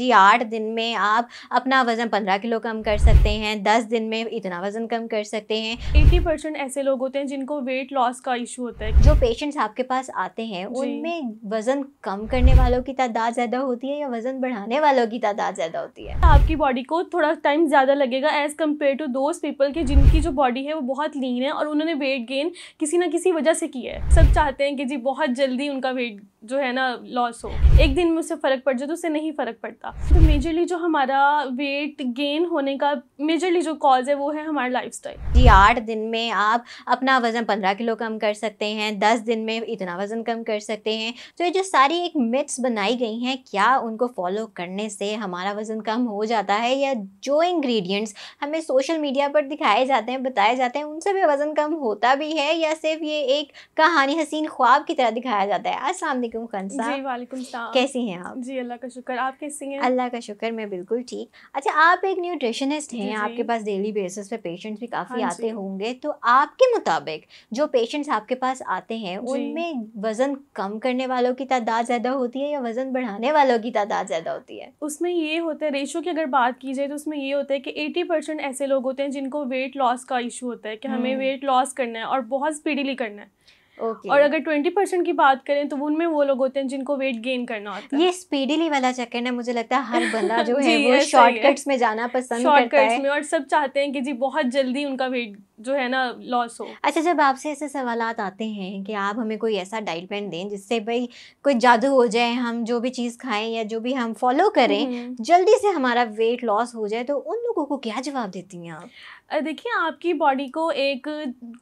जी आठ दिन में आप अपना वज़न पंद्रह किलो कम कर सकते हैं दस दिन में इतना वज़न कम कर सकते हैं एटी परसेंट ऐसे लोग होते हैं जिनको वेट लॉस का इशू होता है जो पेशेंट्स आपके पास आते हैं उनमें वज़न कम करने वालों की तादाद ज़्यादा होती है या वज़न बढ़ाने वालों की तादाद ज़्यादा होती है आपकी बॉडी को थोड़ा टाइम ज़्यादा लगेगा as compare to those people के जिनकी जो बॉडी है वो बहुत लीन है और उन्होंने वेट गेन किसी ना किसी वजह से किया है सब चाहते हैं कि जी बहुत जल्दी उनका वेट जो है ना लॉस हो एक दिन में उससे फ़र्क पड़ जाए तो उससे नहीं फ़र्क पड़ता होता तो मेजरली जो हमारा वेट गेन होने का मेजरली जो कॉज है वो है हमारा लाइफ जी आठ दिन में आप अपना वज़न पंद्रह किलो कम कर सकते हैं दस दिन में इतना वज़न कम कर सकते हैं तो ये जो सारी एक मिथ्स बनाई गई हैं क्या उनको फॉलो करने से हमारा वज़न कम हो जाता है या जो इंग्रेडिएंट्स हमें सोशल मीडिया पर दिखाए जाते हैं बताए जाते हैं उनसे भी वज़न कम होता भी है या सिर्फ ये एक कहानी हसीन ख्वाब की तरह दिखाया जाता है अस्सलाम कैसी हैं आप जी अल्लाह का शुक्र आप कैसी हैं हैं अल्लाह का शुक्र मैं बिल्कुल ठीक अच्छा आप एक न्यूट्रिशनिस्ट हैं आपके पास डेली बेसिस पे पेशेंट्स भी काफ़ी हाँ आते होंगे तो आपके मुताबिक जो पेशेंट्स आपके पास आते हैं उनमें वज़न कम करने वालों की तादाद ज़्यादा होती है या वज़न बढ़ाने वालों की तादाद ज़्यादा होती है उसमें ये होता है रेशो की अगर बात की जाए तो उसमें ये होता है कि एटी ऐसे लोग होते हैं जिनको वेट लॉस का इशू होता है कि हम्म। हमें वेट लॉस करना है और बहुत स्पीडीली करना है okay. और अगर ट्वेंटी परसेंट की बात करें तो उनमें वो लोग होते हैं जिनको वेट गेन करना होता है ये स्पीडीली वाला चक्कर है मुझे लगता है हर बंदा जो है वो शॉर्टकट्स में जाना पसंद करता है शॉर्टकट्स में और सब चाहते हैं कि जी बहुत जल्दी उनका वेट जो है ना लॉस हो अच्छा जब आपसे ऐसे सवाल आते हैं कि आप हमें कोई ऐसा डाइट प्लान दें जिससे भाई कोई जादू हो जाए हम जो भी चीज़ खाएं या जो भी हम फॉलो करें हम्म, हम्म। जल्दी से हमारा वेट लॉस हो जाए तो उन लोगों को क्या जवाब देती हैं आप देखिए आपकी बॉडी को एक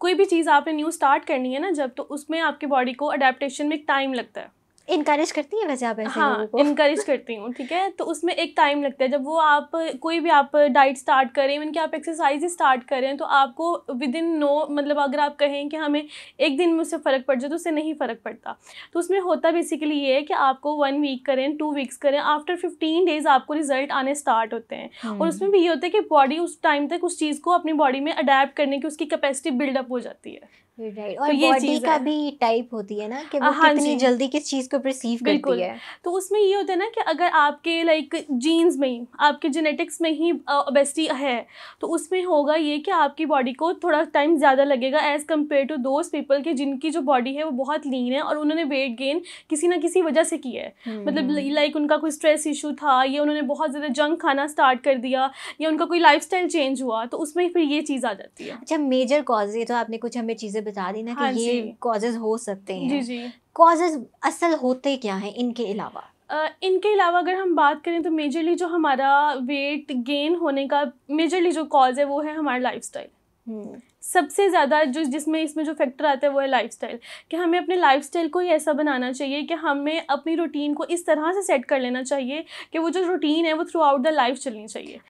कोई भी चीज़ आपने न्यू स्टार्ट करनी है ना जब तो उसमें आपकी बॉडी को अडेप्टशन में एक टाइम लगता है इनकरेज करती है वैसे आप ऐसे हाँ इनकरेज करती हूँ ठीक है तो उसमें एक टाइम लगता है जब वो आप कोई भी आप डाइट स्टार्ट करें इवन कि आप एक्सरसाइज स्टार्ट करें तो आपको विद इन नो मतलब अगर आप कहें कि हमें एक दिन में उससे फ़र्क पड़ जाए तो उससे नहीं फ़र्क पड़ता तो उसमें होता बेसिकली ये है कि आपको वन वीक करें टू वीक्स करें आफ्टर फिफ्टीन डेज आपको रिजल्ट आने स्टार्ट होते हैं और उसमें हम्म। भी ये होता है कि बॉडी उस टाइम तक उस चीज़ को अपनी बॉडी में अडेप्ट करने की उसकी कैपेसिटी बिल्डअप हो जाती है राइट और तो ये बॉडी का भी टाइप होती है ना कि वो हाँ कितनी जल्दी किस चीज़ को परसीव करती है तो उसमें ये होता है ना कि अगर आपके लाइक जीन्स में आपके जेनेटिक्स में ही ओबेसिटी है तो उसमें होगा ये कि आपकी बॉडी को थोड़ा टाइम ज़्यादा लगेगा as compare to those people के जिनकी जो बॉडी है वो बहुत लीन है और उन्होंने वेट गेन किसी ना किसी वजह से किया है हम्म, मतलब लाइक हम्म। उनका कोई स्ट्रेस इशू था या उन्होंने बहुत ज़्यादा जंक खाना स्टार्ट कर दिया या उनका कोई लाइफ चेंज हुआ तो उसमें फिर ये चीज़ आ जाती है अच्छा मेजर कॉजेज तो आपने कुछ हमें चीज़ें बता दी ना कि हाँ ये कॉजेज हो सकते हैं जी जी कॉजेज असल होते क्या हैं इनके अलावा Uh, इनके अलावा अगर हम बात करें तो मेजरली जो हमारा वेट गेन होने का मेजरली जो कॉज है वो है हमारा लाइफस्टाइल हम्म। hmm. सबसे ज़्यादा जो जिसमें इसमें जो फैक्टर आता है वो है लाइफस्टाइल कि हमें अपने लाइफस्टाइल को ही ऐसा बनाना चाहिए कि हमें अपनी रूटीन को इस तरह से सेट कर लेना चाहिए कि वो जो रूटीन है वो थ्रू आउट द लाइफ चलनी चाहिए